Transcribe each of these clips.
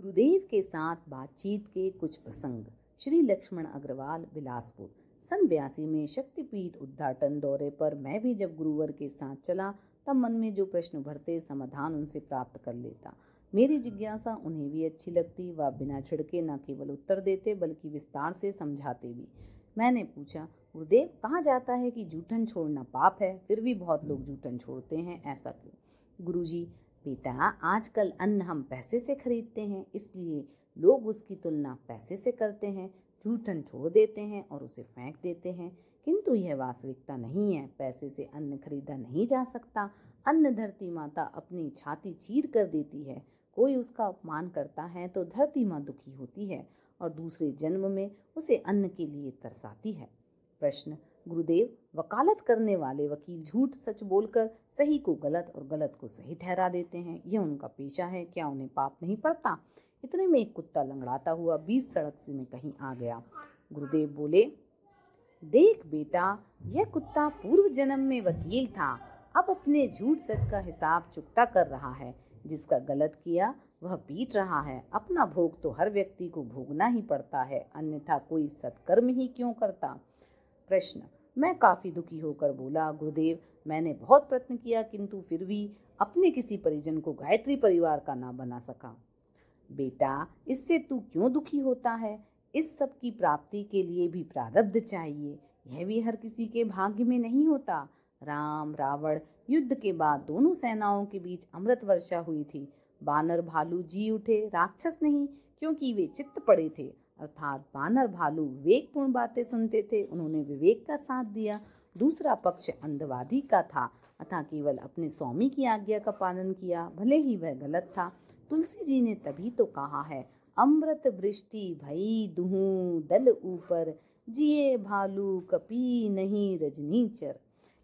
गुरुदेव के साथ बातचीत के कुछ प्रसंग श्री लक्ष्मण अग्रवाल बिलासपुर सन बयासी में शक्तिपीठ उद्घाटन दौरे पर मैं भी जब गुरुवर के साथ चला तब मन में जो प्रश्न भरते समाधान उनसे प्राप्त कर लेता मेरी जिज्ञासा उन्हें भी अच्छी लगती व बिना छिड़के न केवल उत्तर देते बल्कि विस्तार से समझाते भी मैंने पूछा गुरुदेव कहा जाता है कि जूठन छोड़ना पाप है फिर भी बहुत लोग जूठन छोड़ते हैं ऐसा क्यों गुरुजी पिता आजकल अन्न हम पैसे से खरीदते हैं इसलिए लोग उसकी तुलना पैसे से करते हैं झूठन छोड़ देते हैं और उसे फेंक देते हैं किंतु यह वास्तविकता नहीं है पैसे से अन्न खरीदा नहीं जा सकता अन्न धरती माता अपनी छाती चीर कर देती है कोई उसका अपमान करता है तो धरती माँ दुखी होती है और दूसरे जन्म में उसे अन्न के लिए तरसाती है प्रश्न गुरुदेव वकालत करने वाले वकील झूठ सच बोलकर सही को गलत और गलत को सही ठहरा देते हैं यह उनका पेशा है क्या उन्हें पाप नहीं पड़ता इतने में एक कुत्ता लंगड़ाता हुआ बीस सड़क से में कहीं आ गया गुरुदेव बोले देख बेटा यह कुत्ता पूर्व जन्म में वकील था अब अपने झूठ सच का हिसाब चुकता कर रहा है जिसका गलत किया वह पीट रहा है अपना भोग तो हर व्यक्ति को भोगना ही पड़ता है अन्यथा कोई सत्कर्म ही क्यों करता प्रश्न मैं काफ़ी दुखी होकर बोला गुरुदेव मैंने बहुत प्रयत्न किया किंतु फिर भी अपने किसी परिजन को गायत्री परिवार का ना बना सका बेटा इससे तू क्यों दुखी होता है इस सब की प्राप्ति के लिए भी प्रारब्ध चाहिए यह भी हर किसी के भाग्य में नहीं होता राम रावण युद्ध के बाद दोनों सेनाओं के बीच अमृत वर्षा हुई थी बानर भालू जी उठे राक्षस नहीं क्योंकि वे चित्त पड़े थे अर्थात वानर भालू विवेकपूर्ण बातें सुनते थे उन्होंने विवेक का साथ दिया दूसरा पक्ष अंधवादी का था अथा केवल अपने स्वामी की आज्ञा का पालन किया भले ही वह गलत था तुलसी जी ने तभी तो कहा है अमृत वृष्टि भई दुहू दल ऊपर जिए भालू कपी नहीं रजनीचर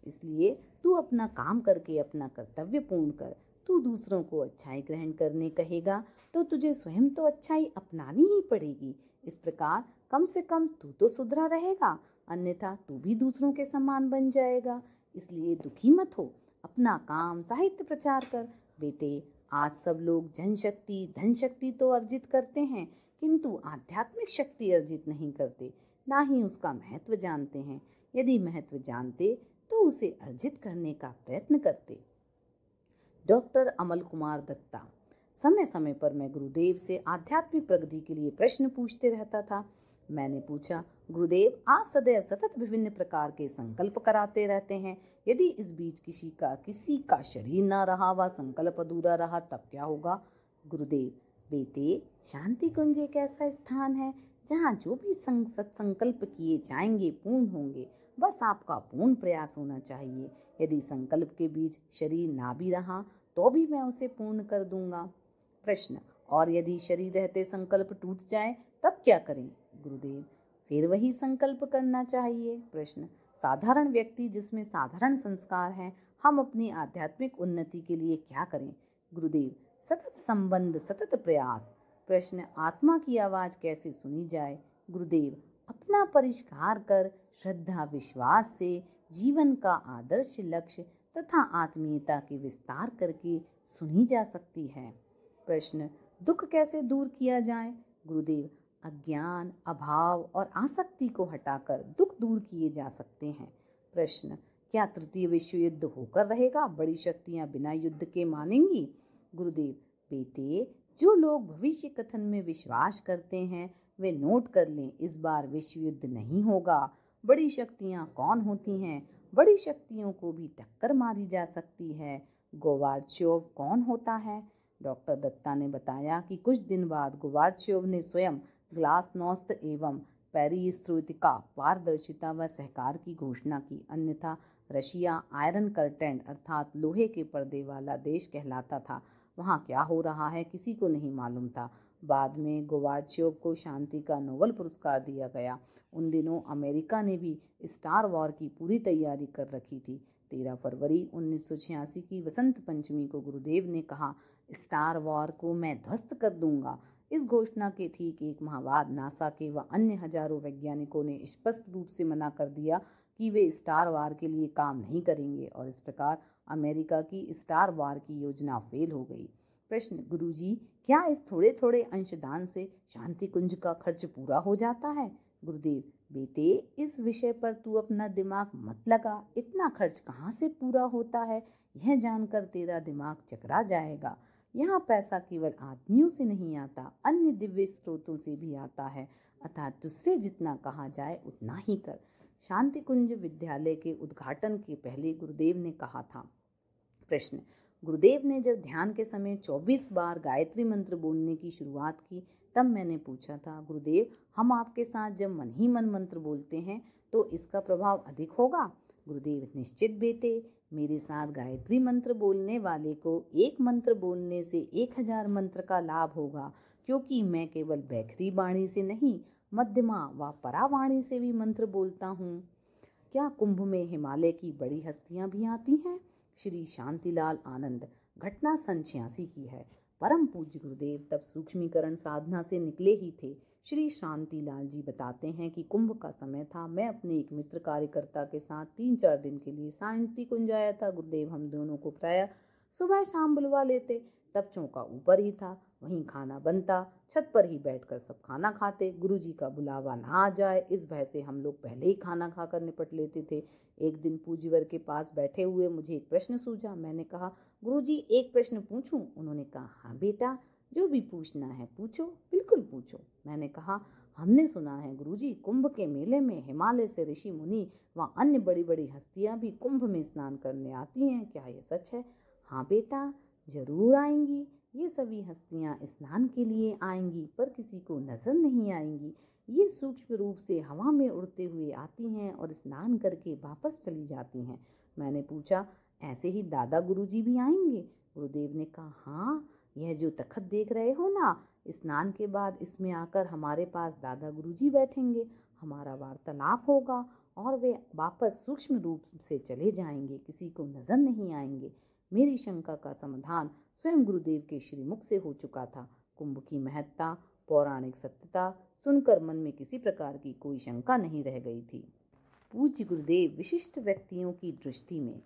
इसलिए तू अपना काम करके अपना कर्तव्य पूर्ण कर तू दूसरों को अच्छाई ग्रहण करने कहेगा तो तुझे स्वयं तो अच्छाई अपनानी ही पड़ेगी इस प्रकार कम से कम तू तो सुधरा रहेगा अन्यथा तू भी दूसरों के समान बन जाएगा इसलिए दुखी मत हो अपना काम साहित्य प्रचार कर बेटे आज सब लोग जन शक्ति धन शक्ति तो अर्जित करते हैं किंतु आध्यात्मिक शक्ति अर्जित नहीं करते ना ही उसका महत्व जानते हैं यदि महत्व जानते तो उसे अर्जित करने का प्रयत्न करते डॉक्टर अमल कुमार दत्ता समय समय पर मैं गुरुदेव से आध्यात्मिक प्रगति के लिए प्रश्न पूछते रहता था मैंने पूछा गुरुदेव आप सदैव सतत विभिन्न प्रकार के संकल्प कराते रहते हैं यदि इस बीच किसी का किसी का शरीर ना रहा व संकल्प अधूरा रहा तब क्या होगा गुरुदेव बेटे शांति कुंज एक ऐसा स्थान है जहाँ जो भी संकल्प किए जाएंगे पूर्ण होंगे बस आपका पूर्ण प्रयास होना चाहिए यदि संकल्प के बीच शरीर ना भी रहा तो भी मैं उसे पूर्ण कर दूंगा प्रश्न और यदि शरीर रहते संकल्प टूट जाए तब क्या करें गुरुदेव फिर वही संकल्प करना चाहिए प्रश्न साधारण व्यक्ति जिसमें साधारण संस्कार हैं हम अपनी आध्यात्मिक उन्नति के लिए क्या करें गुरुदेव सतत संबंध सतत प्रयास प्रश्न आत्मा की आवाज़ कैसे सुनी जाए गुरुदेव अपना परिष्कार कर श्रद्धा विश्वास से जीवन का आदर्श लक्ष्य तथा आत्मीयता के विस्तार करके सुनी जा सकती है प्रश्न दुख कैसे दूर किया जाए गुरुदेव अज्ञान अभाव और आसक्ति को हटाकर दुख दूर किए जा सकते हैं प्रश्न क्या तृतीय विश्व युद्ध होकर रहेगा बड़ी शक्तियां बिना युद्ध के मानेंगी गुरुदेव बेटे जो लोग भविष्य कथन में विश्वास करते हैं वे नोट कर लें इस बार विश्व युद्ध नहीं होगा बड़ी शक्तियां कौन होती हैं बड़ी शक्तियों को भी टक्कर मारी जा सकती है गोवारचोव कौन होता है डॉक्टर दत्ता ने बताया कि कुछ दिन बाद गुवारचेव ने स्वयं ग्लासनोस्त एवं पेरिस्ट्रोतिका पारदर्शिता व सहकार की घोषणा की अन्यथा रशिया आयरन कर्टेंट अर्थात लोहे के पर्दे वाला देश कहलाता था वहाँ क्या हो रहा है किसी को नहीं मालूम था बाद में गोवार्चियोव को शांति का नोबल पुरस्कार दिया गया उन दिनों अमेरिका ने भी स्टार वॉर की पूरी तैयारी कर रखी थी तेरह फरवरी उन्नीस की वसंत पंचमी को गुरुदेव ने कहा स्टार वॉर को मैं ध्वस्त कर दूंगा इस घोषणा के ठीक एक माह बाद नासा के व अन्य हजारों वैज्ञानिकों ने स्पष्ट रूप से मना कर दिया कि वे स्टार वार के लिए काम नहीं करेंगे और इस प्रकार अमेरिका की स्टार वार की योजना फेल हो गई प्रश्न जी क्या इस थोड़े थोड़े अंशदान से शांति कुंज का खर्च पूरा हो जाता है गुरुदेव बेटे इस विषय पर तू अपना दिमाग मत लगा इतना खर्च कहाँ से पूरा होता है यह जानकर तेरा दिमाग चकरा जाएगा यहाँ पैसा केवल आदमियों से नहीं आता अन्य दिव्य स्रोतों से भी आता है अतः तुझसे जितना कहा जाए उतना ही कर शांति कुंज विद्यालय के उद्घाटन के पहले गुरुदेव ने कहा था प्रश्न गुरुदेव ने जब ध्यान के समय 24 बार गायत्री मंत्र बोलने की शुरुआत की तब मैंने पूछा था गुरुदेव हम आपके साथ जब मन ही मन मंत्र बोलते हैं तो इसका प्रभाव अधिक होगा गुरुदेव निश्चित बेटे मेरे साथ गायत्री मंत्र बोलने वाले को एक मंत्र बोलने से एक हजार मंत्र का लाभ होगा क्योंकि मैं केवल बैखरी वाणी से नहीं मध्यमा व परावाणी से भी मंत्र बोलता हूँ क्या कुंभ में हिमालय की बड़ी हस्तियाँ भी आती हैं श्री शांतिलाल आनंद घटना सन छियासी की है परम पूज्य गुरुदेव तब सूक्ष्मीकरण साधना से निकले ही थे श्री शांतिलाल जी बताते हैं कि कुंभ का समय था मैं अपने एक मित्र कार्यकर्ता के साथ तीन चार दिन के लिए शांति कुंज आया था गुरुदेव हम दोनों को प्राय सुबह शाम बुलवा लेते तब चौका ऊपर ही था वहीं खाना बनता छत पर ही बैठकर सब खाना खाते गुरुजी का बुलावा ना आ जाए इस भय से हम लोग पहले ही खाना खाकर निपट लेते थे एक दिन पूजीवर के पास बैठे हुए मुझे एक प्रश्न सूझा मैंने कहा गुरु जी एक प्रश्न पूछूं उन्होंने कहा हाँ बेटा जो भी पूछना है पूछो बिल्कुल पूछो मैंने कहा हमने सुना है गुरुजी कुंभ के मेले में हिमालय से ऋषि मुनि व अन्य बड़ी बड़ी हस्तियाँ भी कुंभ में स्नान करने आती हैं क्या ये सच है हाँ बेटा जरूर आएंगी ये सभी हस्तियाँ स्नान के लिए आएंगी पर किसी को नजर नहीं आएंगी ये सूक्ष्म रूप से हवा में उड़ते हुए आती हैं और स्नान करके वापस चली जाती हैं मैंने पूछा ऐसे ही दादा गुरुजी भी आएंगे गुरुदेव ने कहा हाँ यह जो तखत देख रहे हो ना स्नान के बाद इसमें आकर हमारे पास दादा गुरुजी बैठेंगे हमारा वार्तालाप होगा और वे वापस सूक्ष्म रूप से चले जाएंगे किसी को नज़र नहीं आएंगे मेरी शंका का समाधान स्वयं गुरुदेव के श्रीमुख से हो चुका था कुंभ की महत्ता पौराणिक सत्यता सुनकर मन में किसी प्रकार की कोई शंका नहीं रह गई थी पूज्य गुरुदेव विशिष्ट व्यक्तियों की दृष्टि में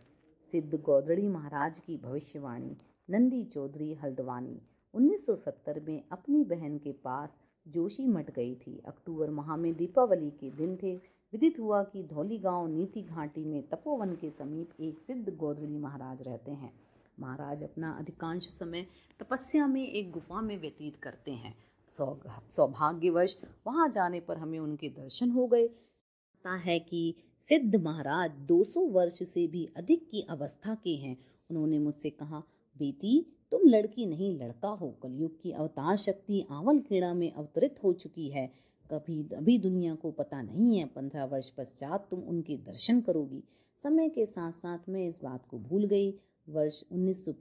सिद्ध गौदड़ी महाराज की भविष्यवाणी नंदी चौधरी हल्द्वानी 1970 में अपनी बहन के पास जोशी मट गई थी अक्टूबर माह में दीपावली के दिन थे विदित हुआ कि धौली गांव नीति घाटी में तपोवन के समीप एक सिद्ध गोदड़ी महाराज रहते हैं महाराज अपना अधिकांश समय तपस्या में एक गुफा में व्यतीत करते हैं सौभाग्यवश वहां जाने पर हमें उनके दर्शन हो गए पता है कि सिद्ध महाराज 200 वर्ष से भी अधिक की अवस्था के हैं उन्होंने मुझसे कहा बेटी तुम लड़की नहीं लड़का हो कलयुग की अवतार शक्ति आंवल क्रीड़ा में अवतरित हो चुकी है कभी अभी दुनिया को पता नहीं है पंद्रह वर्ष पश्चात तुम उनके दर्शन करोगी समय के साथ साथ मैं इस बात को भूल गई वर्ष उन्नीस सौ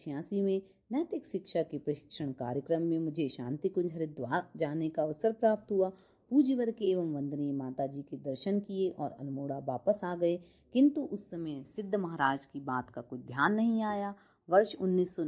छियासी में नैतिक शिक्षा के प्रशिक्षण कार्यक्रम में मुझे शांति कुंज हरिद्वार जाने का अवसर प्राप्त हुआ पूज्य के एवं वंदनीय माता जी के दर्शन किए और अल्मोड़ा वापस आ गए किंतु उस समय सिद्ध महाराज की बात का कुछ ध्यान नहीं आया वर्ष उन्नीस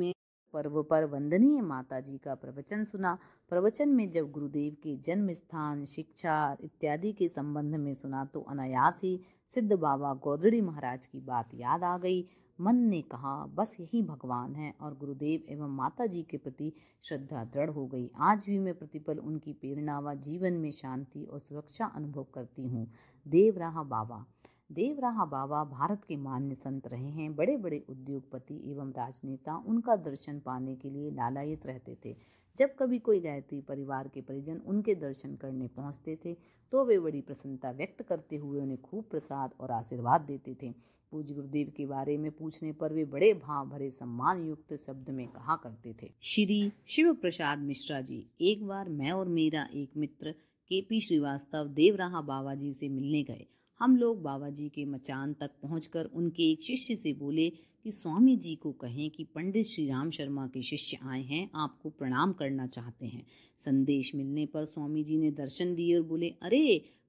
में पर्व पर वंदनीय माता जी का प्रवचन सुना प्रवचन में जब गुरुदेव के जन्म स्थान शिक्षा इत्यादि के संबंध में सुना तो अनायास ही सिद्ध बाबा गोदड़ी महाराज की बात याद आ गई मन ने कहा बस यही भगवान है और गुरुदेव एवं माता जी के प्रति श्रद्धा दृढ़ हो गई आज भी मैं प्रतिपल उनकी प्रेरणा व जीवन में शांति और सुरक्षा अनुभव करती हूँ देवराहा बाबा देवराहा बाबा भारत के मान्य संत रहे हैं बड़े बड़े उद्योगपति एवं राजनेता उनका दर्शन पाने के लिए लालायित रहते थे जब कभी कोई गायत्री परिवार के परिजन उनके दर्शन करने पहुंचते थे तो वे बड़ी प्रसन्नता व्यक्त करते हुए उन्हें खूब प्रसाद और आशीर्वाद देते थे पूज गुरुदेव के बारे में पूछने पर वे बड़े भाव भरे सम्मान युक्त शब्द में कहा करते थे श्री शिव प्रसाद मिश्रा जी एक बार मैं और मेरा एक मित्र के पी श्रीवास्तव देवराहा बाबा जी से मिलने गए हम लोग बाबा जी के मचान तक पहुंचकर उनके एक शिष्य से बोले कि स्वामी जी को कहें कि पंडित श्री राम शर्मा के शिष्य आए हैं आपको प्रणाम करना चाहते हैं संदेश मिलने पर स्वामी जी ने दर्शन दिए और बोले अरे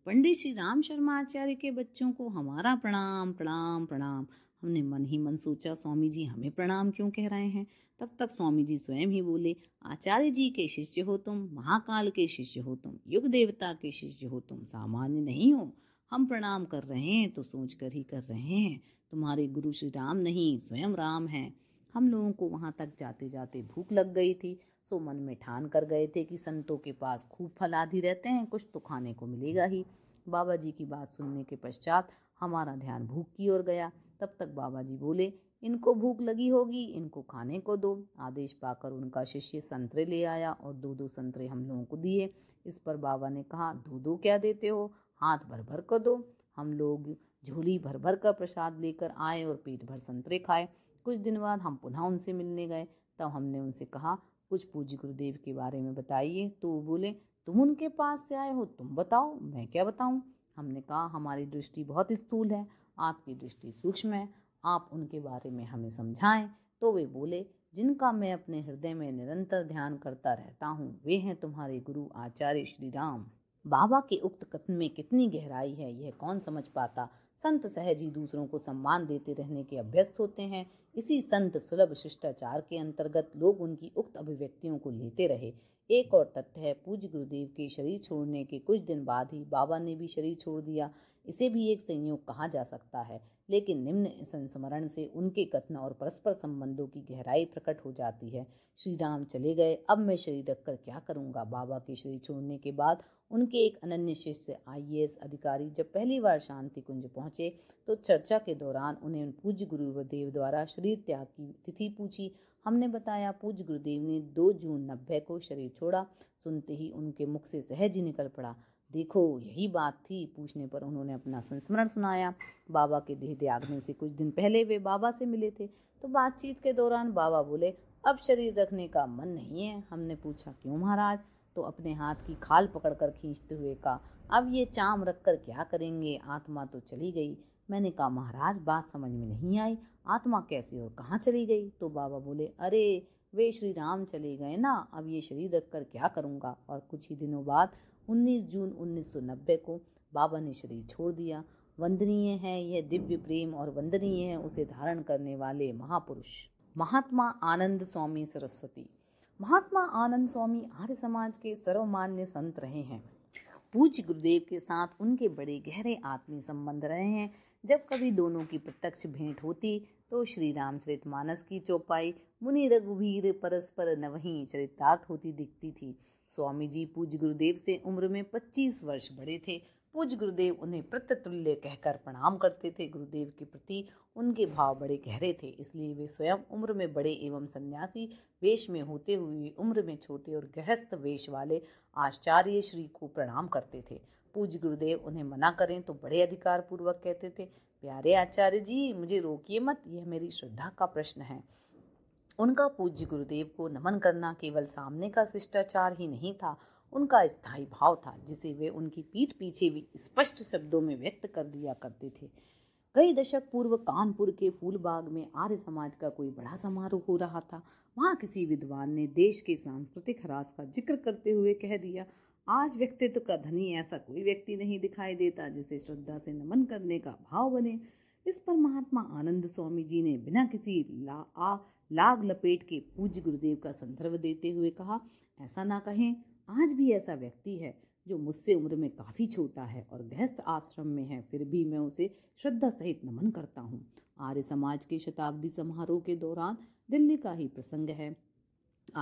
पंडित श्री राम शर्मा आचार्य के बच्चों को हमारा प्रणाम प्रणाम प्रणाम हमने मन ही मन सोचा स्वामी जी हमें प्रणाम क्यों कह रहे हैं तब तक स्वामी जी स्वयं ही बोले आचार्य जी के शिष्य हो तुम महाकाल के शिष्य हो तुम युग देवता के शिष्य हो तुम सामान्य नहीं हो हम प्रणाम कर रहे हैं तो सोच कर ही कर रहे हैं तुम्हारे गुरु श्री राम नहीं स्वयं राम हैं हम लोगों को वहाँ तक जाते जाते भूख लग गई थी सो मन में ठान कर गए थे कि संतों के पास खूब फल आदि रहते हैं कुछ तो खाने को मिलेगा ही बाबा जी की बात सुनने के पश्चात हमारा ध्यान भूख की ओर गया तब तक बाबा जी बोले इनको भूख लगी होगी इनको खाने को दो आदेश पाकर उनका शिष्य संतरे ले आया और दो दो संतरे हम लोगों को दिए इस पर बाबा ने कहा दो दो क्या देते हो हाथ भर भर कर दो हम लोग झोली भर भर का प्रसाद लेकर आए और पेट भर संतरे खाए कुछ दिन बाद हम पुनः उनसे मिलने गए तब हमने उनसे कहा कुछ पूज्य गुरुदेव के बारे में बताइए तो वो बोले तुम उनके पास से आए हो तुम बताओ मैं क्या बताऊँ हमने कहा हमारी दृष्टि बहुत स्थूल है आपकी दृष्टि सूक्ष्म है आप उनके बारे में हमें समझाएं तो वे बोले जिनका मैं अपने हृदय में निरंतर ध्यान करता रहता हूँ वे हैं तुम्हारे गुरु आचार्य श्री राम बाबा के उक्त कथन में कितनी गहराई है यह कौन समझ पाता संत सहज ही दूसरों को सम्मान देते रहने के अभ्यस्त होते हैं इसी संत सुलभ शिष्टाचार के अंतर्गत लोग उनकी उक्त अभिव्यक्तियों को लेते रहे एक और तथ्य है पूज्य गुरुदेव के शरीर छोड़ने के कुछ दिन बाद ही बाबा ने भी शरीर छोड़ दिया इसे भी एक संयोग कहा जा सकता है लेकिन निम्न संस्मरण से उनके कथन और परस्पर संबंधों की गहराई प्रकट हो जाती है श्री राम चले गए अब मैं शरीर रखकर क्या करूँगा बाबा के शरीर छोड़ने के बाद उनके एक अनन्य शिष्य आई अधिकारी जब पहली बार शांति कुंज पहुंचे तो चर्चा के दौरान उन्हें पूज्य गुरुदेव द्वारा शरीर त्याग की तिथि पूछी हमने बताया पूज्य गुरुदेव ने दो जून नब्बे को शरीर छोड़ा सुनते ही उनके मुख से सहज ही निकल पड़ा देखो यही बात थी पूछने पर उन्होंने अपना संस्मरण सुनाया बाबा के देह त्यागने से कुछ दिन पहले वे बाबा से मिले थे तो बातचीत के दौरान बाबा बोले अब शरीर रखने का मन नहीं है हमने पूछा क्यों महाराज तो अपने हाथ की खाल पकड़कर खींचते हुए कहा अब ये चाम रख कर क्या करेंगे आत्मा तो चली गई मैंने कहा महाराज बात समझ में नहीं आई आत्मा कैसे और कहाँ चली गई तो बाबा बोले अरे वे श्री राम चले गए ना अब ये शरीर रख कर क्या करूँगा और कुछ ही दिनों बाद 19 जून 1990 को बाबा ने शरीर छोड़ दिया वंदनीय है यह दिव्य प्रेम और वंदनीय है उसे धारण करने वाले महापुरुष महात्मा आनंद स्वामी सरस्वती महात्मा आनंद स्वामी आर्य समाज के सर्वमान्य संत रहे हैं पूज्य गुरुदेव के साथ उनके बड़े गहरे आत्मी संबंध रहे हैं जब कभी दोनों की प्रत्यक्ष भेंट होती तो श्री रामचरित मानस की चौपाई मुनि रघुवीर परस्पर नवही चरितार्थ होती दिखती थी स्वामी जी पूज्य गुरुदेव से उम्र में 25 वर्ष बड़े थे पूज गुरुदेव उन्हें प्रत्यतुल्य कहकर प्रणाम करते थे गुरुदेव के प्रति उनके भाव बड़े गहरे थे इसलिए वे स्वयं उम्र में बड़े एवं सन्यासी वेश में होते हुए उम्र में छोटे और गृहस्थ वेश वाले आचार्य श्री को प्रणाम करते थे पूज गुरुदेव उन्हें मना करें तो बड़े अधिकार पूर्वक कहते थे प्यारे आचार्य जी मुझे रोकिए मत यह मेरी श्रद्धा का प्रश्न है उनका पूज्य गुरुदेव को नमन करना केवल सामने का शिष्टाचार ही नहीं था उनका स्थायी भाव था जिसे वे उनकी पीठ पीछे भी स्पष्ट शब्दों में व्यक्त कर दिया करते थे कई दशक पूर्व कानपुर के फूलबाग में आर्य समाज का कोई बड़ा समारोह हो रहा था वहाँ किसी विद्वान ने देश के सांस्कृतिक ह्रास का जिक्र करते हुए कह दिया आज व्यक्तित्व का धनी ऐसा कोई व्यक्ति नहीं दिखाई देता जिसे श्रद्धा से नमन करने का भाव बने इस पर महात्मा आनंद स्वामी जी ने बिना किसी ला आ, लाग लपेट के पूज्य गुरुदेव का संदर्भ देते हुए कहा ऐसा ना कहें आज भी ऐसा व्यक्ति है जो मुझसे उम्र में काफ़ी छोटा है और गृहस्थ आश्रम में है फिर भी मैं उसे श्रद्धा सहित नमन करता हूँ आर्य समाज के शताब्दी समारोह के दौरान दिल्ली का ही प्रसंग है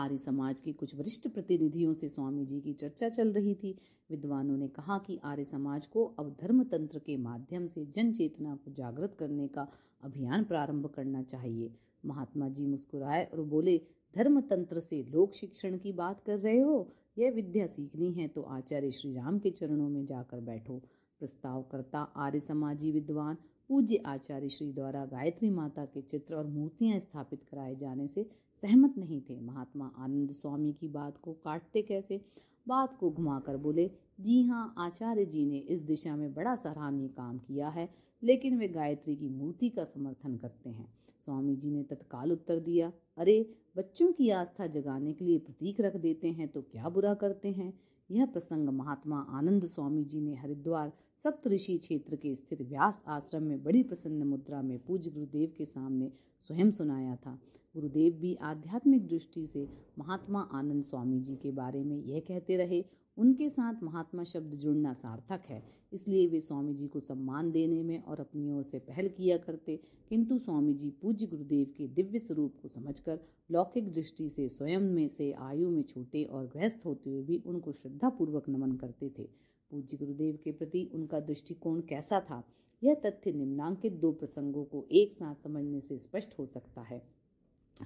आर्य समाज के कुछ वरिष्ठ प्रतिनिधियों से स्वामी जी की चर्चा चल रही थी विद्वानों ने कहा कि आर्य समाज को अब धर्म तंत्र के माध्यम से जन चेतना को जागृत करने का अभियान प्रारंभ करना चाहिए महात्मा जी मुस्कुराए और बोले धर्म तंत्र से लोक शिक्षण की बात कर रहे हो यह विद्या सीखनी है तो आचार्य श्री राम के चरणों में जाकर बैठो प्रस्तावकर्ता आर्य समाजी विद्वान पूज्य आचार्य श्री द्वारा गायत्री माता के चित्र और मूर्तियां स्थापित कराए जाने से सहमत नहीं थे महात्मा आनंद स्वामी की बात को काटते कैसे बात को घुमाकर बोले जी हाँ आचार्य जी ने इस दिशा में बड़ा सराहनीय काम किया है लेकिन वे गायत्री की मूर्ति का समर्थन करते हैं स्वामी जी ने तत्काल उत्तर दिया अरे बच्चों की आस्था जगाने के लिए प्रतीक रख देते हैं तो क्या बुरा करते हैं यह प्रसंग महात्मा आनंद स्वामी जी ने हरिद्वार सप्तऋषि क्षेत्र के स्थित व्यास आश्रम में बड़ी प्रसन्न मुद्रा में पूज्य गुरुदेव के सामने स्वयं सुनाया था गुरुदेव भी आध्यात्मिक दृष्टि से महात्मा आनंद स्वामी जी के बारे में यह कहते रहे उनके साथ महात्मा शब्द जुड़ना सार्थक है इसलिए वे स्वामी जी को सम्मान देने में और अपनी ओर से पहल किया करते किंतु स्वामी जी पूज्य गुरुदेव के दिव्य स्वरूप को समझकर लौकिक दृष्टि से स्वयं में से आयु में छोटे और गृहस्थ होते हुए भी उनको श्रद्धापूर्वक नमन करते थे पूज्य गुरुदेव के प्रति उनका दृष्टिकोण कैसा था यह तथ्य निम्नांकित दो प्रसंगों को एक साथ समझने से स्पष्ट हो सकता है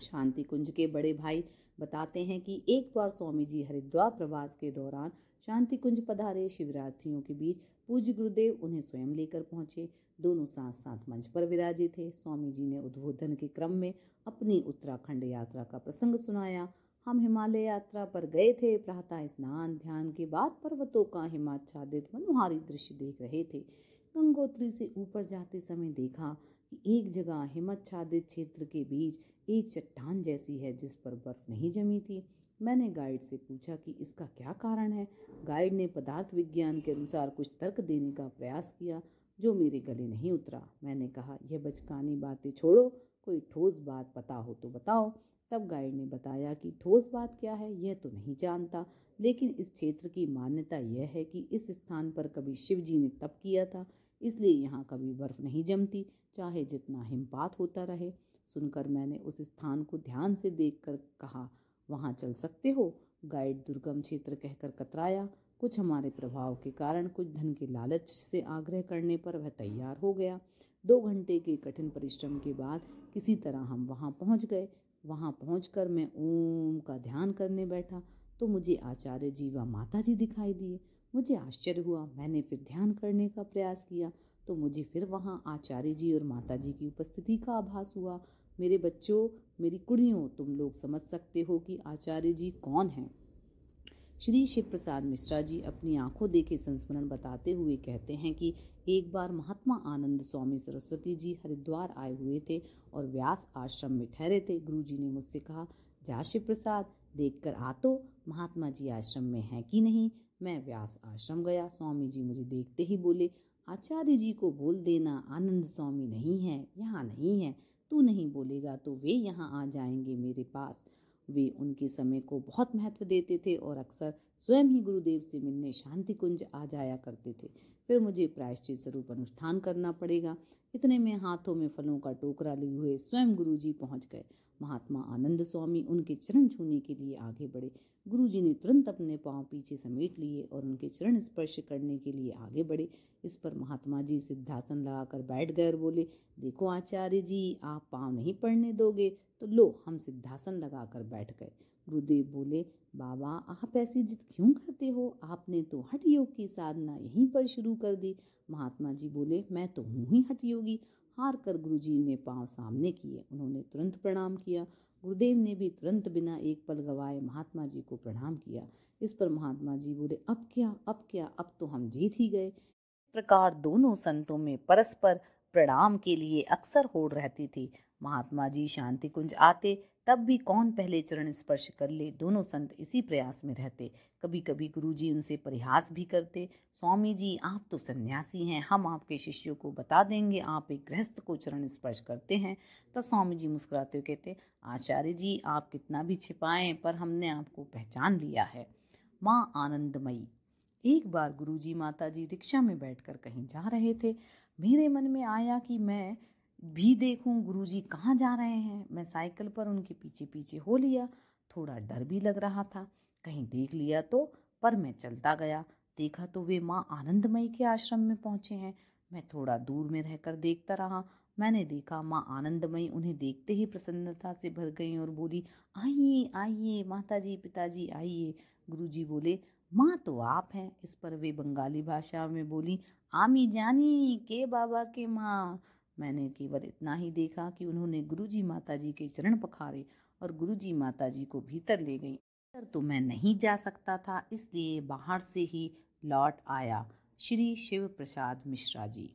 शांति कुंज के बड़े भाई बताते हैं कि एक बार स्वामी जी हरिद्वार प्रवास के दौरान शांति कुंज पधारे शिवरात्रियों के बीच पूज्य गुरुदेव उन्हें स्वयं लेकर पहुंचे दोनों साथ साथ मंच पर विराजे थे स्वामी जी ने उद्बोधन के क्रम में अपनी उत्तराखंड यात्रा का प्रसंग सुनाया हम हिमालय यात्रा पर गए थे प्रातः स्नान ध्यान के बाद पर्वतों का हिमाच्छादित मनोहारी दृश्य देख रहे थे गंगोत्री से ऊपर जाते समय देखा कि एक जगह हिमाच्छादित क्षेत्र के बीच एक चट्टान जैसी है जिस पर बर्फ नहीं जमी थी मैंने गाइड से पूछा कि इसका क्या कारण है गाइड ने पदार्थ विज्ञान के अनुसार कुछ तर्क देने का प्रयास किया जो मेरे गले नहीं उतरा मैंने कहा यह बचकानी बातें छोड़ो कोई ठोस बात पता हो तो बताओ तब गाइड ने बताया कि ठोस बात क्या है यह तो नहीं जानता लेकिन इस क्षेत्र की मान्यता यह है कि इस स्थान पर कभी शिव जी ने तप किया था इसलिए यहाँ कभी बर्फ नहीं जमती चाहे जितना हिमपात होता रहे सुनकर मैंने उस स्थान को ध्यान से देखकर कहा वहाँ चल सकते हो गाइड दुर्गम क्षेत्र कहकर कतराया कुछ हमारे प्रभाव के कारण कुछ धन के लालच से आग्रह करने पर वह तैयार हो गया दो घंटे के कठिन परिश्रम के बाद किसी तरह हम वहाँ पहुँच गए वहाँ पहुँच मैं ओम का ध्यान करने बैठा तो मुझे आचार्य जी व माता जी दिखाई दिए मुझे आश्चर्य हुआ मैंने फिर ध्यान करने का प्रयास किया तो मुझे फिर वहाँ आचार्य जी और माता जी की उपस्थिति का आभास हुआ मेरे बच्चों मेरी कुड़ियों तुम लोग समझ सकते हो कि आचार्य जी कौन हैं श्री शिव प्रसाद मिश्रा जी अपनी आंखों देखे संस्मरण बताते हुए कहते हैं कि एक बार महात्मा आनंद स्वामी सरस्वती जी हरिद्वार आए हुए थे और व्यास आश्रम में ठहरे थे गुरु जी ने मुझसे कहा जा शिव प्रसाद देख कर आ तो महात्मा जी आश्रम में हैं कि नहीं मैं व्यास आश्रम गया स्वामी जी मुझे देखते ही बोले आचार्य जी को बोल देना आनंद स्वामी नहीं है यहाँ नहीं है तू नहीं बोलेगा तो वे यहाँ आ जाएंगे मेरे पास वे उनके समय को बहुत महत्व देते थे और अक्सर स्वयं ही गुरुदेव से मिलने शांति कुंज आ जाया करते थे फिर मुझे प्रायश्चित स्वरूप अनुष्ठान करना पड़ेगा इतने में हाथों में फलों का टोकरा लिए हुए स्वयं गुरु जी पहुँच गए महात्मा आनंद स्वामी उनके चरण छूने के लिए आगे बढ़े गुरु जी ने तुरंत अपने पांव पीछे समेट लिए और उनके चरण स्पर्श करने के लिए आगे बढ़े इस पर महात्मा जी सिद्धासन लगाकर बैठ गए और बोले देखो आचार्य जी आप पांव नहीं पड़ने दोगे तो लो हम सिद्धासन लगाकर बैठ गए गुरुदेव बोले बाबा आप ऐसी जिद क्यों करते हो आपने तो हठ योग की साधना यहीं पर शुरू कर दी महात्मा जी बोले मैं तो हूँ ही हठ योगी हार कर गुरु जी ने पाँव सामने किए उन्होंने तुरंत प्रणाम किया गुरुदेव ने भी तुरंत बिना एक पल गवाए महात्मा जी को प्रणाम किया इस पर महात्मा जी बोले अब क्या अब क्या अब तो हम जीत ही गए प्रकार दोनों संतों में परस्पर प्रणाम के लिए अक्सर होड़ रहती थी महात्मा जी शांति कुंज आते तब भी कौन पहले चरण स्पर्श कर ले दोनों संत इसी प्रयास में रहते कभी कभी गुरु जी उनसे परिहास भी करते स्वामी जी आप तो सन्यासी हैं हम आपके शिष्यों को बता देंगे आप एक गृहस्थ को चरण स्पर्श करते हैं तो स्वामी जी मुस्कुराते हुए कहते आचार्य जी आप कितना भी छिपाएं पर हमने आपको पहचान लिया है माँ आनंदमयी एक बार गुरुजी माताजी रिक्शा में बैठकर कहीं जा रहे थे मेरे मन में आया कि मैं भी देखूं गुरुजी कहाँ जा रहे हैं मैं साइकिल पर उनके पीछे पीछे हो लिया थोड़ा डर भी लग रहा था कहीं देख लिया तो पर मैं चलता गया देखा तो वे माँ आनंदमयी के आश्रम में पहुँचे हैं मैं थोड़ा दूर में रहकर देखता रहा मैंने देखा माँ आनंदमयी उन्हें देखते ही प्रसन्नता से भर गई और बोली आइए आइए माता जी पिताजी आइए गुरु जी बोले माँ तो आप हैं इस पर वे बंगाली भाषा में बोली आमी जानी के बाबा के माँ मैंने केवल इतना ही देखा कि उन्होंने गुरुजी माताजी के चरण पखारे और गुरुजी माताजी को भीतर ले गई भीतर तो मैं नहीं जा सकता था इसलिए बाहर से ही लौट आया श्री शिव प्रसाद मिश्रा जी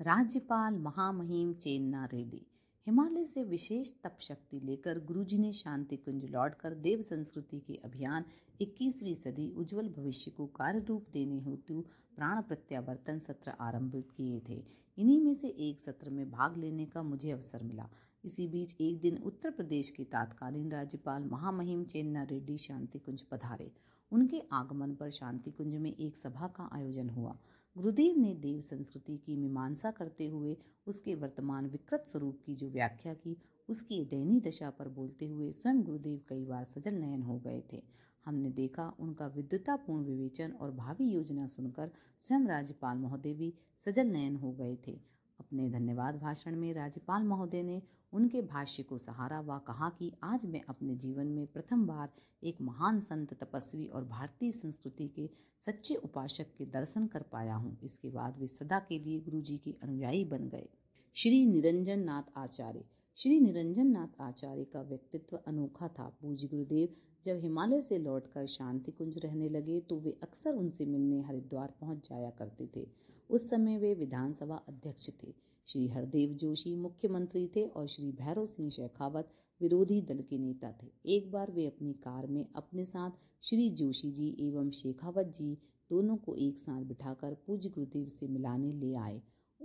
राज्यपाल महामहिम चेन्ना रेड्डी हिमालय से विशेष तप शक्ति लेकर गुरुजी ने शांति कुंज लौटकर देव संस्कृति के अभियान 21वीं सदी उज्जवल भविष्य को कार्य रूप देने हेतु प्राण प्रत्यावर्तन सत्र आरंभित किए थे इन्हीं में से एक सत्र में भाग लेने का मुझे अवसर मिला इसी बीच एक दिन उत्तर प्रदेश के तात्कालीन राज्यपाल महामहिम चेन्ना रेड्डी शांति कुंज पधारे उनके आगमन पर शांति कुंज में एक सभा का आयोजन हुआ गुरुदेव ने देव संस्कृति की मीमांसा करते हुए उसके वर्तमान विकृत स्वरूप की जो व्याख्या की उसकी दैनी दशा पर बोलते हुए स्वयं गुरुदेव कई बार सजल नयन हो गए थे हमने देखा उनका विद्युतापूर्ण विवेचन और भावी योजना सुनकर स्वयं राज्यपाल महोदय भी सजल नयन हो गए थे अपने धन्यवाद भाषण में राज्यपाल महोदय ने उनके भाष्य को सहारा व कहा कि आज मैं अपने जीवन में प्रथम बार एक महान संत तपस्वी और भारतीय संस्कृति के सच्चे उपासक के दर्शन कर पाया हूँ इसके बाद वे सदा के लिए गुरु जी के अनुयायी बन गए श्री निरंजन नाथ आचार्य श्री निरंजन नाथ आचार्य का व्यक्तित्व अनोखा था पूज्य गुरुदेव जब हिमालय से लौटकर शांति कुंज रहने लगे तो वे अक्सर उनसे मिलने हरिद्वार पहुंच जाया करते थे उस समय वे विधानसभा अध्यक्ष थे श्री हरदेव जोशी मुख्यमंत्री थे और श्री भैरव सिंह शेखावत विरोधी दल के नेता थे एक बार वे अपनी कार में अपने साथ श्री जोशी जी एवं शेखावत जी दोनों को एक साथ बिठाकर पूज्य गुरुदेव से मिलाने ले आए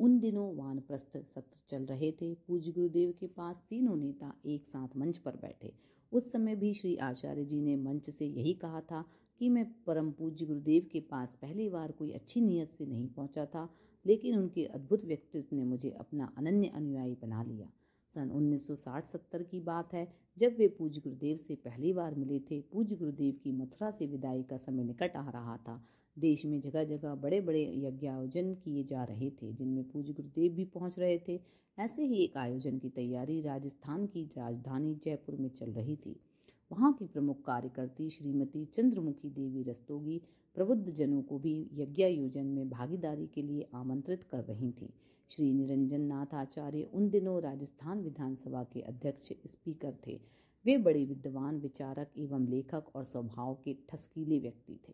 उन दिनों वानप्रस्थ सत्र चल रहे थे पूज्य गुरुदेव के पास तीनों नेता एक साथ मंच पर बैठे उस समय भी श्री आचार्य जी ने मंच से यही कहा था कि मैं परम पूज्य गुरुदेव के पास पहली बार कोई अच्छी नीयत से नहीं पहुंचा था लेकिन उनके अद्भुत व्यक्तित्व ने मुझे अपना अनन्य अनुयायी बना लिया सन 1960-70 की बात है जब वे पूज्य गुरुदेव से पहली बार मिले थे पूज्य गुरुदेव की मथुरा से विदाई का समय निकट आ रहा था देश में जगह जगह बड़े बड़े यज्ञ आयोजन किए जा रहे थे जिनमें पूज्य गुरुदेव भी पहुंच रहे थे ऐसे ही एक आयोजन की तैयारी राजस्थान की राजधानी जयपुर में चल रही थी वहाँ की प्रमुख कार्यकर्ती श्रीमती चंद्रमुखी देवी रस्तोगी प्रबुद्ध जनों को भी यज्ञायोजन में भागीदारी के लिए आमंत्रित कर रही थी श्री निरंजन नाथ आचार्य उन दिनों राजस्थान विधानसभा के अध्यक्ष स्पीकर थे वे बड़े विद्वान विचारक एवं लेखक और स्वभाव के ठसकीले व्यक्ति थे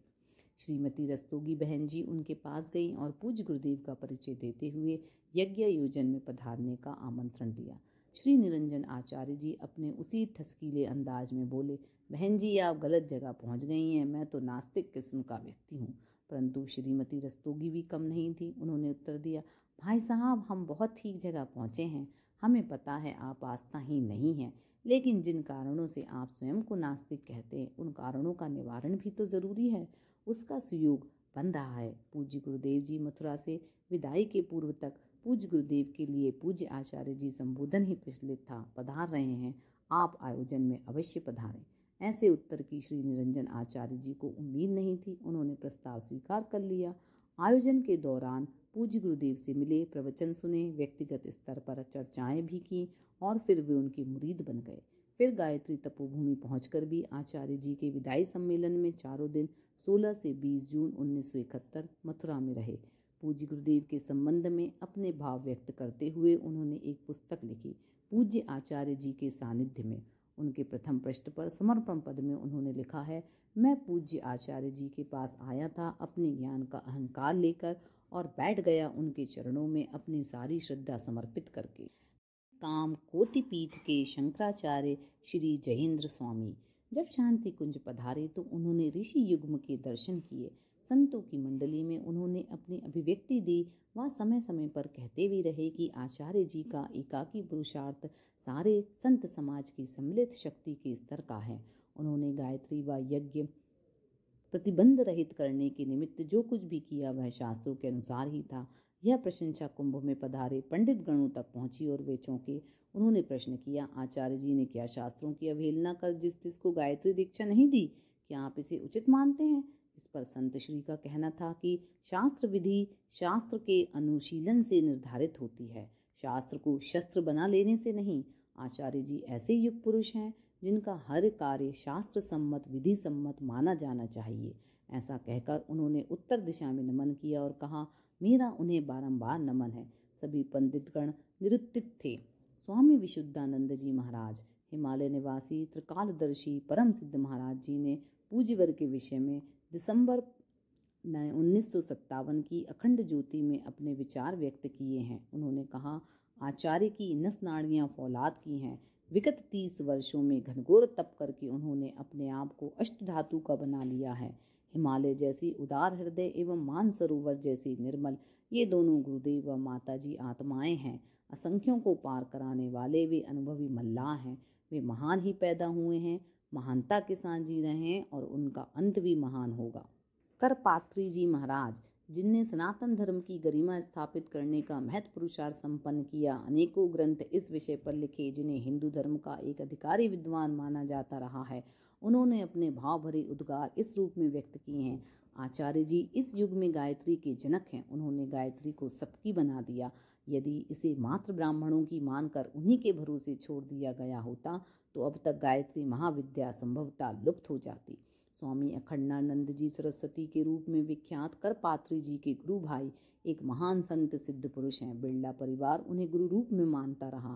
श्रीमती रस्तोगी बहन जी उनके पास गईं और पूज गुरुदेव का परिचय देते हुए यज्ञ योजन में पधारने का आमंत्रण दिया श्री निरंजन आचार्य जी अपने उसी ठसकीले अंदाज में बोले बहन जी आप गलत जगह पहुंच गई हैं मैं तो नास्तिक किस्म का व्यक्ति हूँ परंतु श्रीमती रस्तोगी भी कम नहीं थी उन्होंने उत्तर दिया भाई साहब हम बहुत ठीक जगह पहुँचे हैं हमें पता है आप आस्था ही नहीं हैं लेकिन जिन कारणों से आप स्वयं को नास्तिक कहते हैं उन कारणों का निवारण भी तो ज़रूरी है उसका सुयोग बन रहा है पूज्य गुरुदेव जी मथुरा से विदाई के पूर्व तक पूज्य गुरुदेव के लिए पूज्य आचार्य जी संबोधन ही प्रचलित था पधार रहे हैं आप आयोजन में अवश्य पधारें ऐसे उत्तर की श्री निरंजन आचार्य जी को उम्मीद नहीं थी उन्होंने प्रस्ताव स्वीकार कर लिया आयोजन के दौरान पूज्य गुरुदेव से मिले प्रवचन सुने व्यक्तिगत स्तर पर चर्चाएं भी की और फिर वे उनके मुरीद बन गए फिर गायत्री तपोभूमि पहुँच भी आचार्य जी के विदाई सम्मेलन में चारों दिन 16 से 20 जून उन्नीस मथुरा में रहे पूज्य गुरुदेव के संबंध में अपने भाव व्यक्त करते हुए उन्होंने एक पुस्तक लिखी पूज्य आचार्य जी के सानिध्य में उनके प्रथम पृष्ठ पर समर्पण पद में उन्होंने लिखा है मैं पूज्य आचार्य जी के पास आया था अपने ज्ञान का अहंकार लेकर और बैठ गया उनके चरणों में अपनी सारी श्रद्धा समर्पित करके काम कोटिपीठ के शंकराचार्य श्री जयेंद्र स्वामी जब शांति कुंज पधारे तो उन्होंने ऋषि युग्म के दर्शन किए संतों की मंडली में उन्होंने अपनी अभिव्यक्ति दी वह समय समय पर कहते भी रहे कि आचार्य जी का एकाकी पुरुषार्थ सारे संत समाज की सम्मिलित शक्ति के स्तर का है उन्होंने गायत्री व यज्ञ प्रतिबंध रहित करने के निमित्त जो कुछ भी किया वह शास्त्रों के अनुसार ही था यह प्रशंसा कुंभ में पधारे पंडित गणों तक पहुंची और वे चौंके उन्होंने प्रश्न किया आचार्य जी ने क्या शास्त्रों की अवहेलना कर जिस जिसको को गायत्री दीक्षा नहीं दी क्या आप इसे उचित मानते हैं इस पर संत श्री का कहना था कि शास्त्र विधि शास्त्र के अनुशीलन से निर्धारित होती है शास्त्र को शस्त्र बना लेने से नहीं आचार्य जी ऐसे युग पुरुष हैं जिनका हर कार्य शास्त्र सम्मत विधि सम्मत माना जाना चाहिए ऐसा कहकर उन्होंने उत्तर दिशा में नमन किया और कहा मेरा उन्हें बारंबार नमन है सभी पंडितगण निरुत्थित थे स्वामी विशुद्धानंद जी महाराज हिमालय निवासी त्रिकालदर्शी परम सिद्ध महाराज जी ने पूज्यवर के विषय में दिसंबर उन्नीस की अखंड ज्योति में अपने विचार व्यक्त किए हैं उन्होंने कहा आचार्य की नस नाड़ियाँ फौलाद की हैं विगत तीस वर्षों में घनघोर तप करके उन्होंने अपने आप को अष्ट धातु का बना लिया है हिमालय जैसी उदार हृदय एवं मानसरोवर जैसी निर्मल ये दोनों गुरुदेव व माता जी आत्माएँ हैं असंख्यों को पार कराने वाले वे अनुभवी मल्लाह हैं वे महान ही पैदा हुए हैं महानता के साथ जी रहे हैं और उनका अंत भी महान होगा करपात्री जी महाराज जिनने सनातन धर्म की गरिमा स्थापित करने का महत्व पुरुषार्थ संपन्न किया अनेकों ग्रंथ इस विषय पर लिखे जिन्हें हिंदू धर्म का एक अधिकारी विद्वान माना जाता रहा है उन्होंने अपने भाव भरे उद्गार इस रूप में व्यक्त किए हैं आचार्य जी इस युग में गायत्री के जनक हैं उन्होंने गायत्री को सबकी बना दिया यदि इसे मात्र ब्राह्मणों की मानकर उन्हीं के भरोसे छोड़ दिया गया होता तो अब तक गायत्री महाविद्या संभवता लुप्त हो जाती स्वामी अखंडानंद जी सरस्वती के रूप में विख्यात कर पात्री जी के गुरु भाई एक महान संत सिद्ध पुरुष हैं बिरला परिवार उन्हें गुरु रूप में मानता रहा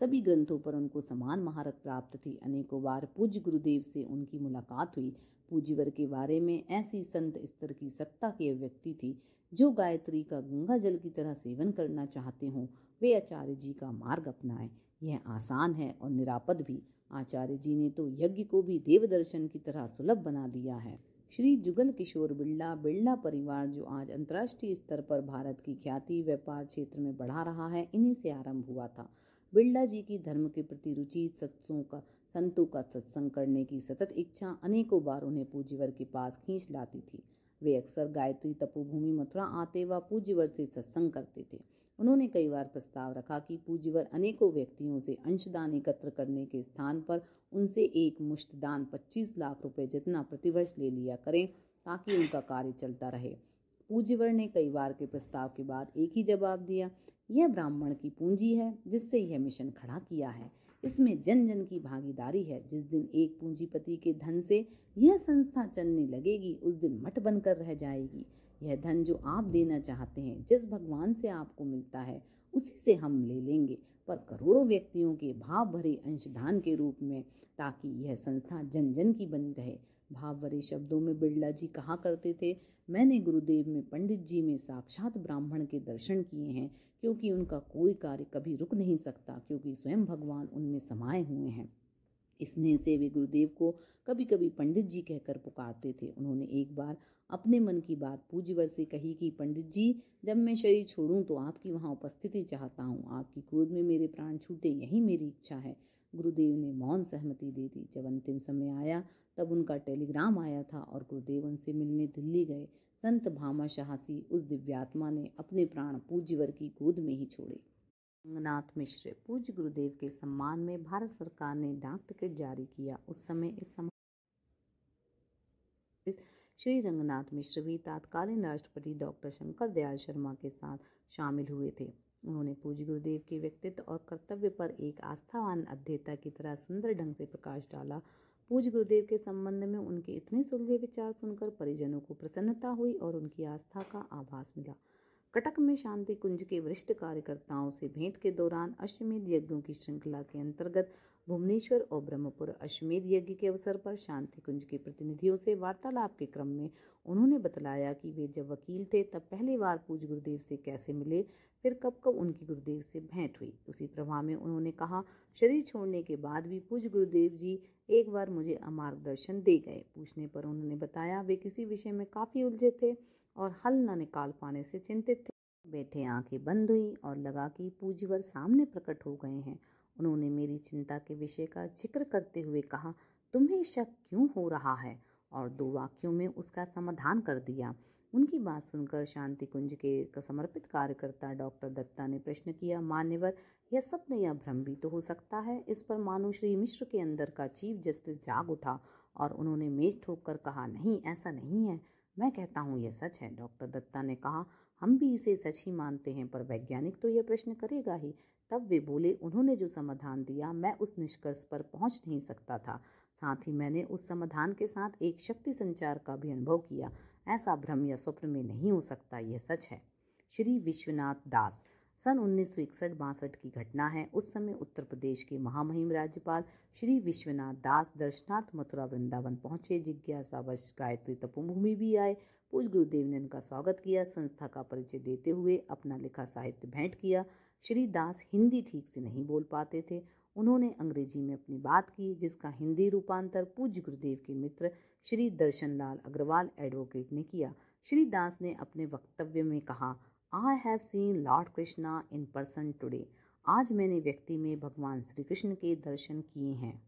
सभी ग्रंथों पर उनको समान महारत प्राप्त थी अनेकों बार पूज्य गुरुदेव से उनकी मुलाकात हुई पूजीवर के बारे में ऐसी संत स्तर की सत्ता की व्यक्ति थी जो गायत्री का गंगा जल की तरह सेवन करना चाहते हों वे आचार्य जी का मार्ग अपनाएं यह आसान है और निरापद भी आचार्य जी ने तो यज्ञ को भी देव दर्शन की तरह सुलभ बना दिया है श्री जुगल किशोर बिरला बिरला परिवार जो आज अंतर्राष्ट्रीय स्तर पर भारत की ख्याति व्यापार क्षेत्र में बढ़ा रहा है इन्हीं से आरंभ हुआ था बिरला जी की धर्म के प्रति रुचि सत्सों का संतों का सत्संग करने की सतत इच्छा अनेकों बार उन्हें पूज्यवर के पास खींच लाती थी वे अक्सर गायत्री तपोभूमि मथुरा आते व पूज्यवर से सत्संग करते थे उन्होंने कई बार प्रस्ताव रखा कि पूंजीवर अनेकों व्यक्तियों से अंशदान एकत्र करने के स्थान पर उनसे एक मुश्त दान पच्चीस लाख रुपए जितना प्रतिवर्ष ले लिया करें ताकि उनका कार्य चलता रहे पूंजीवर ने कई बार के प्रस्ताव के बाद एक ही जवाब दिया यह ब्राह्मण की पूंजी है जिससे यह मिशन खड़ा किया है इसमें जन जन की भागीदारी है जिस दिन एक पूंजीपति के धन से यह संस्था चलने लगेगी उस दिन मठ बनकर रह जाएगी यह धन जो आप देना चाहते हैं जिस भगवान से आपको मिलता है उसी से हम ले लेंगे पर करोड़ों व्यक्तियों के भाव भरे अंशदान के रूप में ताकि यह संस्था जन जन की बनी रहे भाव भरे शब्दों में बिरला जी कहा करते थे मैंने गुरुदेव में पंडित जी में साक्षात ब्राह्मण के दर्शन किए हैं क्योंकि उनका कोई कार्य कभी रुक नहीं सकता क्योंकि स्वयं भगवान उनमें समाये हुए हैं स्नेह से वे गुरुदेव को कभी कभी पंडित जी कहकर पुकारते थे उन्होंने एक बार अपने मन की बात पूज्यवर से कही कि पंडित जी जब मैं शरीर छोड़ूं तो आपकी वहाँ उपस्थिति चाहता हूँ आपकी क्रोध में मेरे प्राण छूटे यही मेरी इच्छा है गुरुदेव ने मौन सहमति दे दी जब अंतिम समय आया तब उनका टेलीग्राम आया था और गुरुदेव उनसे मिलने दिल्ली गए संत भामा शाहसी उस दिव्यात्मा ने अपने प्राण पूज्यवर की गोद में ही छोड़े रंगनाथ मिश्र पूज्य गुरुदेव के सम्मान में भारत सरकार ने डाक टिकट जारी किया उस समय इस समारोह श्री रंगनाथ मिश्र भी तत्कालीन राष्ट्रपति डॉक्टर शंकर दयाल शर्मा के साथ शामिल हुए थे उन्होंने पूज्य गुरुदेव के व्यक्तित्व और कर्तव्य पर एक आस्थावान अध्येता की तरह सुंदर ढंग से प्रकाश डाला पूज्य गुरुदेव के संबंध में उनके इतने सुलझे विचार सुनकर परिजनों को प्रसन्नता हुई और उनकी आस्था का आभास मिला कटक में शांति कुंज के वरिष्ठ कार्यकर्ताओं से भेंट के दौरान अश्वमेध यज्ञों की श्रृंखला के अंतर्गत भुवनेश्वर और ब्रह्मपुर अश्वमेध यज्ञ के अवसर पर शांति कुंज के प्रतिनिधियों से वार्तालाप के क्रम में उन्होंने बतलाया कि वे जब वकील थे तब पहली बार पूज गुरुदेव से कैसे मिले फिर कब कब उनकी गुरुदेव से भेंट हुई उसी प्रवाह में उन्होंने कहा शरीर छोड़ने के बाद भी पूज गुरुदेव जी एक बार मुझे मार्गदर्शन दे गए पूछने पर उन्होंने बताया वे किसी विषय में काफ़ी उलझे थे और हल न निकाल पाने से चिंतित थे बैठे आंखें बंद हुई और लगा कि पूजीवर सामने प्रकट हो गए हैं उन्होंने मेरी चिंता के विषय का जिक्र करते हुए कहा तुम्हें शक क्यों हो रहा है और दो वाक्यों में उसका समाधान कर दिया उनकी बात सुनकर शांति कुंज के समर्पित कार्यकर्ता डॉक्टर दत्ता ने प्रश्न किया मान्यवर यह स्वप्न या भ्रम भी तो हो सकता है इस पर मानो श्री मिश्र के अंदर का चीफ जस्टिस जाग उठा और उन्होंने मेज ठोक कर कहा नहीं ऐसा नहीं है मैं कहता हूँ यह सच है डॉक्टर दत्ता ने कहा हम भी इसे सच ही मानते हैं पर वैज्ञानिक तो यह प्रश्न करेगा ही तब वे बोले उन्होंने जो समाधान दिया मैं उस निष्कर्ष पर पहुंच नहीं सकता था साथ ही मैंने उस समाधान के साथ एक शक्ति संचार का भी अनुभव किया ऐसा भ्रम या स्वप्न में नहीं हो सकता यह सच है श्री विश्वनाथ दास सन उन्नीस सौ इकसठ बासठ की घटना है उस समय उत्तर प्रदेश के महामहिम राज्यपाल श्री विश्वनाथ दास दर्शनार्थ मथुरा वृंदावन पहुंचे जिज्ञासावश गायत्री तपोभूमि भी आए पूज गुरुदेव ने उनका स्वागत किया संस्था का परिचय देते हुए अपना लिखा साहित्य भेंट किया श्री दास हिंदी ठीक से नहीं बोल पाते थे उन्होंने अंग्रेजी में अपनी बात की जिसका हिंदी रूपांतर पूज गुरुदेव के मित्र श्री दर्शनलाल अग्रवाल एडवोकेट ने किया श्री दास ने अपने वक्तव्य में कहा I have seen Lord Krishna in person today आज मैंने व्यक्ति में भगवान श्री कृष्ण के दर्शन किए हैं